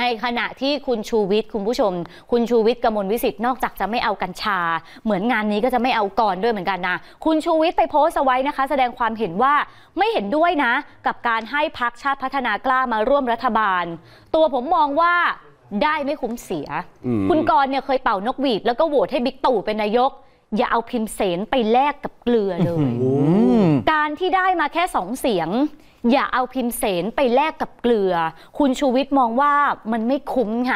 ในขณะที่คุณชูวิทย์คุณผู้ชม คุณชูวิทย์กมลวิสิทธิ์นอกจากจะไม่เอากัญชา เหมือนงานนี้ก็จะไม่เอาก่อนด้วยเหมือนกันนะ คุณชูวิทย์ไปโพสต์ไว้นะคะ แสดงความเห็นว่าไม่เห็นด้วยนะ กับการให้พักชาติพัฒนากล้ามาร่วมรัฐบาล ตัวผมมองว่าได้ไม่คุ้มเสีย คุณกรเนี่ยเคยเป่านกหวีดแล้วก็โหวตให้บิ๊กตู่เป็นนายก อย่าเอาพิมพ์เสนไปแลกกับเกลือเลยที่ได้มาแค่สองเสียงอย่าเอาพิมพ์เสนไปแลกกับเกลือ คุณชูวิทย์มองว่ามันไม่คุ้มค่ะ